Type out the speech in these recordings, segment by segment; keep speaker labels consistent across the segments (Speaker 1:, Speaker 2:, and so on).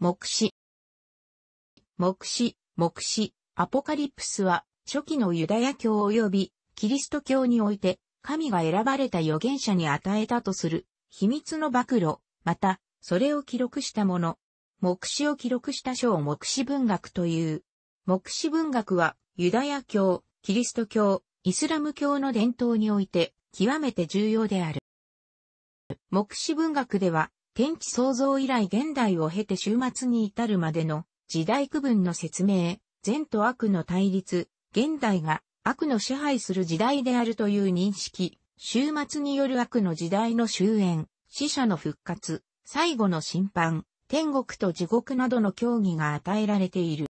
Speaker 1: 目視。目視、目視、アポカリプスは、初期のユダヤ教及び、キリスト教において、神が選ばれた預言者に与えたとする、秘密の暴露、また、それを記録したもの。目視を記録した書を目視文学という。目視文学は、ユダヤ教、キリスト教、イスラム教の伝統において、極めて重要である。目視文学では、天地創造以来現代を経て終末に至るまでの時代区分の説明、善と悪の対立、現代が悪の支配する時代であるという認識、終末による悪の時代の終焉、死者の復活、最後の審判、天国と地獄などの教義が与えられている。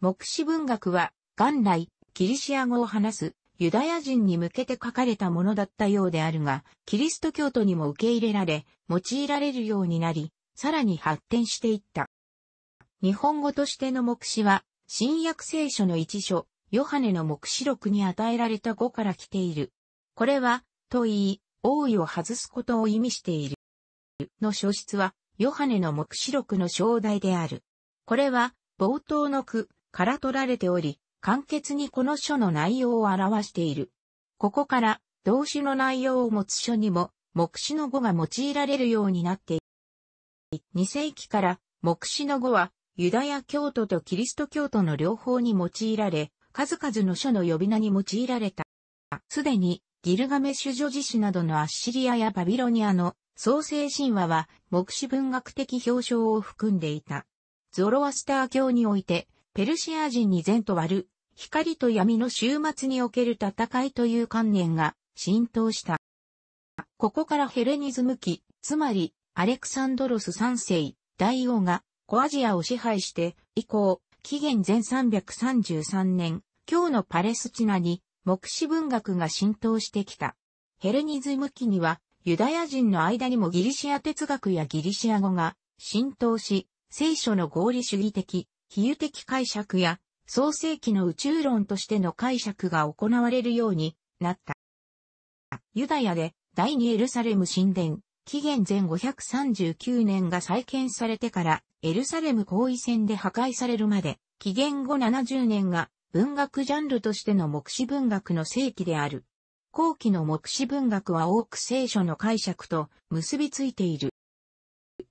Speaker 1: 目視文学は、元来、キリシア語を話すユダヤ人に向けて書かれたものだったようであるが、キリスト教徒にも受け入れられ、用いられるようになり、さらに発展していった。日本語としての目視は、新約聖書の一書、ヨハネの目視録に与えられた語から来ている。これは、と言い、王位を外すことを意味している。の書質は、ヨハネの目視録の正題である。これは、冒頭の句から取られており、簡潔にこの書の内容を表している。ここから、動詞の内容を持つ書にも、目視の語が用いられるようになっている。2世紀から、目視の語は、ユダヤ教徒とキリスト教徒の両方に用いられ、数々の書の呼び名に用いられた。すでに、ギルガメシュ女子史などのアッシリアやバビロニアの創世神話は、目視文学的表彰を含んでいた。ゾロアスター教において、ペルシア人に善と悪、光と闇の終末における戦いという観念が浸透した。ここからヘレニズム期、つまりアレクサンドロス3世、大王が小アジアを支配して以降、紀元前333年、今日のパレスチナに目視文学が浸透してきた。ヘレニズム期にはユダヤ人の間にもギリシア哲学やギリシア語が浸透し、聖書の合理主義的、比喩的解釈や創世紀の宇宙論としての解釈が行われるようになった。ユダヤで第二エルサレム神殿、紀元前539年が再建されてからエルサレム行為戦で破壊されるまで、紀元後70年が文学ジャンルとしての目視文学の世紀である。後期の目視文学は多く聖書の解釈と結びついている。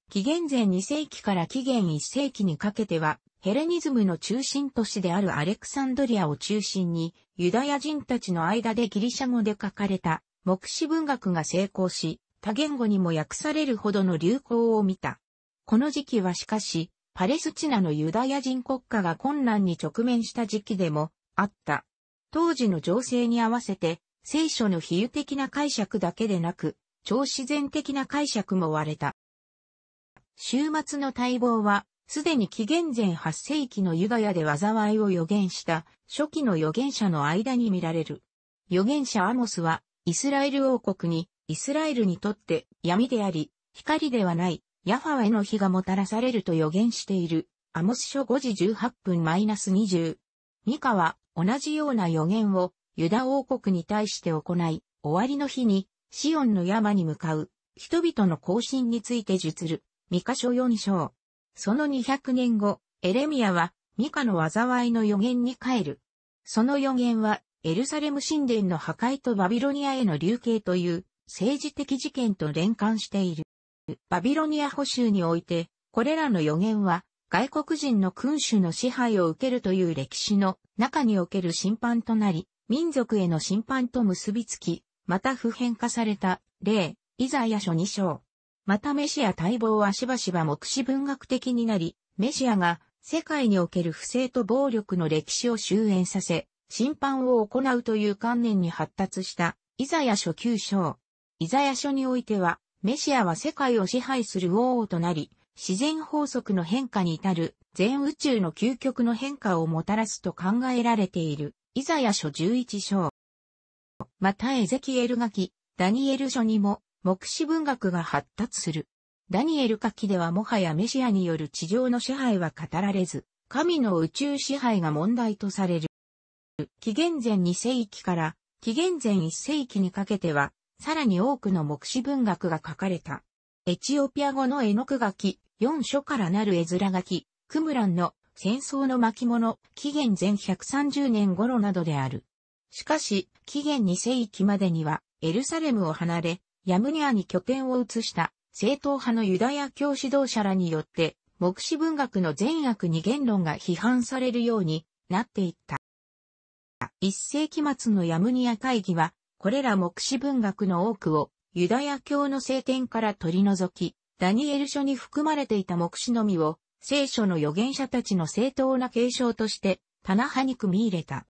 Speaker 1: 紀元前2世紀から紀元1世紀にかけては、ヘレニズムの中心都市であるアレクサンドリアを中心に、ユダヤ人たちの間でギリシャ語で書かれた、目視文学が成功し、多言語にも訳されるほどの流行を見た。この時期はしかし、パレスチナのユダヤ人国家が困難に直面した時期でもあった。当時の情勢に合わせて、聖書の比喩的な解釈だけでなく、超自然的な解釈も割れた。週末の待望は、すでに紀元前8世紀のユダヤで災いを予言した初期の預言者の間に見られる。預言者アモスは、イスラエル王国に、イスラエルにとって闇であり、光ではない、ヤファへの火がもたらされると予言している、アモス書5時18分 -20。ミカは、同じような予言を、ユダ王国に対して行い、終わりの日に、シオンの山に向かう、人々の行進について述る、ミカ書4章。その200年後、エレミアはミカの災いの予言に帰る。その予言はエルサレム神殿の破壊とバビロニアへの流刑という政治的事件と連関している。バビロニア保守において、これらの予言は外国人の君主の支配を受けるという歴史の中における審判となり、民族への審判と結びつき、また普遍化された例、イザヤ書2章。またメシア待望はしばしば目視文学的になり、メシアが世界における不正と暴力の歴史を終焉させ、審判を行うという観念に発達した、イザヤ書9章。イザヤ書においては、メシアは世界を支配する王となり、自然法則の変化に至る、全宇宙の究極の変化をもたらすと考えられている、イザヤ書11章。またエゼキエル書き、ダニエル書にも、目視文学が発達する。ダニエル書きではもはやメシアによる地上の支配は語られず、神の宇宙支配が問題とされる。紀元前2世紀から紀元前1世紀にかけては、さらに多くの目視文学が書かれた。エチオピア語の絵の具書き、4書からなる絵面書き、クムランの戦争の巻物、紀元前130年頃などである。しかし、紀元2世紀までには、エルサレムを離れ、ヤムニアに拠点を移した正統派のユダヤ教指導者らによって、目視文学の善悪二元論が批判されるようになっていった。一世紀末のヤムニア会議は、これら目視文学の多くをユダヤ教の聖典から取り除き、ダニエル書に含まれていた目視のみを聖書の預言者たちの正当な継承として棚派に組み入れた。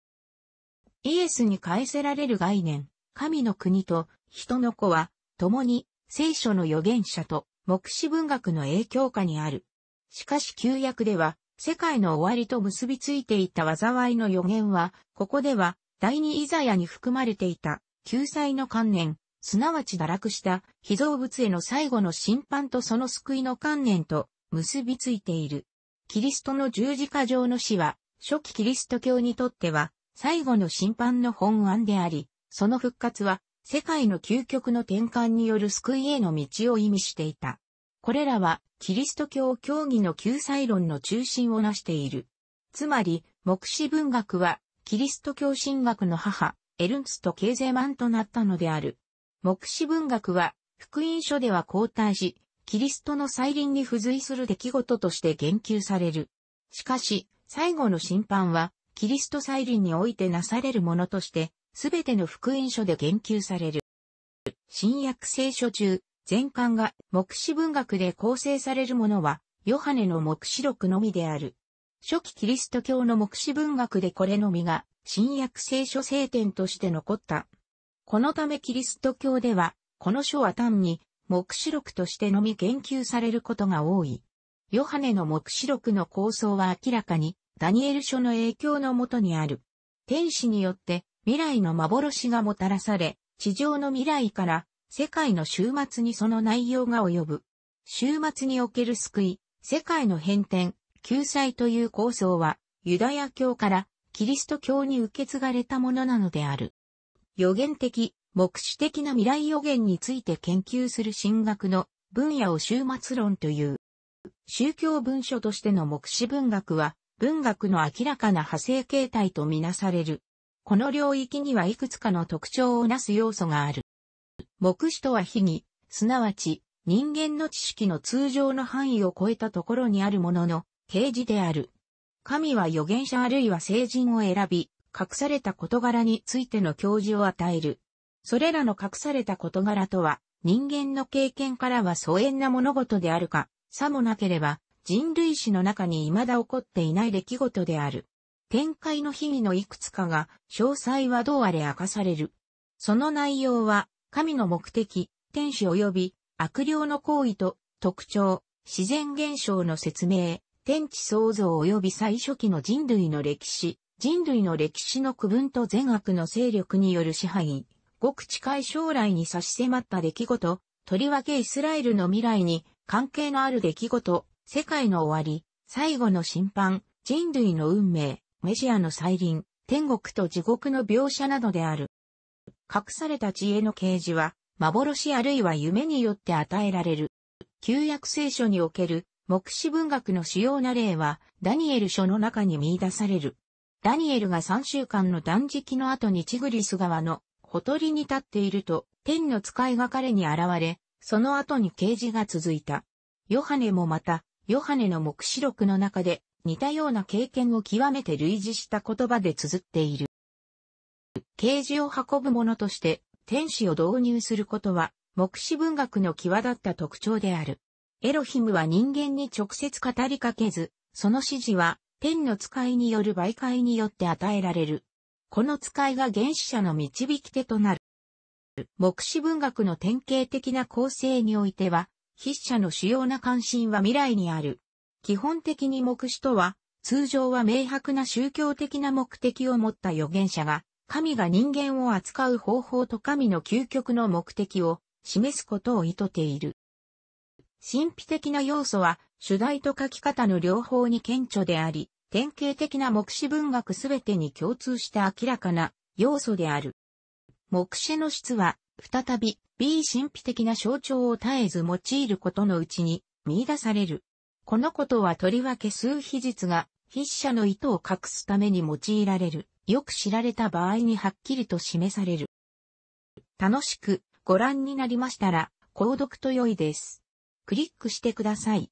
Speaker 1: イエスに返せられる概念、神の国と人の子は共に聖書の預言者と目視文学の影響下にある。しかし旧約では世界の終わりと結びついていた災いの予言は、ここでは第二イザヤに含まれていた救済の観念、すなわち堕落した被造物への最後の審判とその救いの観念と結びついている。キリストの十字架上の死は、初期キリスト教にとっては、最後の審判の本案であり、その復活は、世界の究極の転換による救いへの道を意味していた。これらは、キリスト教教義の救済論の中心をなしている。つまり、目視文学は、キリスト教神学の母、エルンスト・ケーゼマンとなったのである。目視文学は、福音書では交代し、キリストの再臨に付随する出来事として言及される。しかし、最後の審判は、キリスト再臨においてなされるものとして、すべての福音書で言及される。新約聖書中、全巻が目視文学で構成されるものは、ヨハネの目視録のみである。初期キリスト教の目視文学でこれのみが、新約聖書聖典として残った。このためキリスト教では、この書は単に、目視録としてのみ言及されることが多い。ヨハネの目視録の構想は明らかに、ダニエル書の影響のもとにある。天使によって、未来の幻がもたらされ、地上の未来から世界の終末にその内容が及ぶ。終末における救い、世界の変転、救済という構想は、ユダヤ教からキリスト教に受け継がれたものなのである。予言的、目視的な未来予言について研究する神学の分野を終末論という。宗教文書としての目視文学は、文学の明らかな派生形態とみなされる。この領域にはいくつかの特徴をなす要素がある。目視とは非義、すなわち人間の知識の通常の範囲を超えたところにあるものの刑示である。神は預言者あるいは聖人を選び、隠された事柄についての教示を与える。それらの隠された事柄とは、人間の経験からは疎遠な物事であるか、さもなければ、人類史の中に未だ起こっていない出来事である。展開の秘々のいくつかが、詳細はどうあれ明かされる。その内容は、神の目的、天使及び悪霊の行為と特徴、自然現象の説明、天地創造及び最初期の人類の歴史、人類の歴史の区分と善悪の勢力による支配、ごく近い将来に差し迫った出来事、とりわけイスラエルの未来に関係のある出来事、世界の終わり、最後の審判、人類の運命、メシアの再臨、天国と地獄の描写などである。隠された知恵の啓示は、幻あるいは夢によって与えられる。旧約聖書における、目視文学の主要な例は、ダニエル書の中に見出される。ダニエルが3週間の断食の後にチグリス川のほとりに立っていると、天の使いが彼に現れ、その後に啓示が続いた。ヨハネもまた、ヨハネの目視録の中で、似たような経験を極めて類似した言葉で綴っている。啓示を運ぶものとして、天使を導入することは、目視文学の際立った特徴である。エロヒムは人間に直接語りかけず、その指示は、天の使いによる媒介によって与えられる。この使いが原始者の導き手となる。目視文学の典型的な構成においては、筆者の主要な関心は未来にある。基本的に目視とは、通常は明白な宗教的な目的を持った預言者が、神が人間を扱う方法と神の究極の目的を示すことを意図ている。神秘的な要素は、主題と書き方の両方に顕著であり、典型的な目視文学すべてに共通した明らかな要素である。目視の質は、再び、B 神秘的な象徴を絶えず用いることのうちに見出される。このことはとりわけ数比術が筆者の意図を隠すために用いられる。よく知られた場合にはっきりと示される。楽しくご覧になりましたら、購読と良いです。クリックしてください。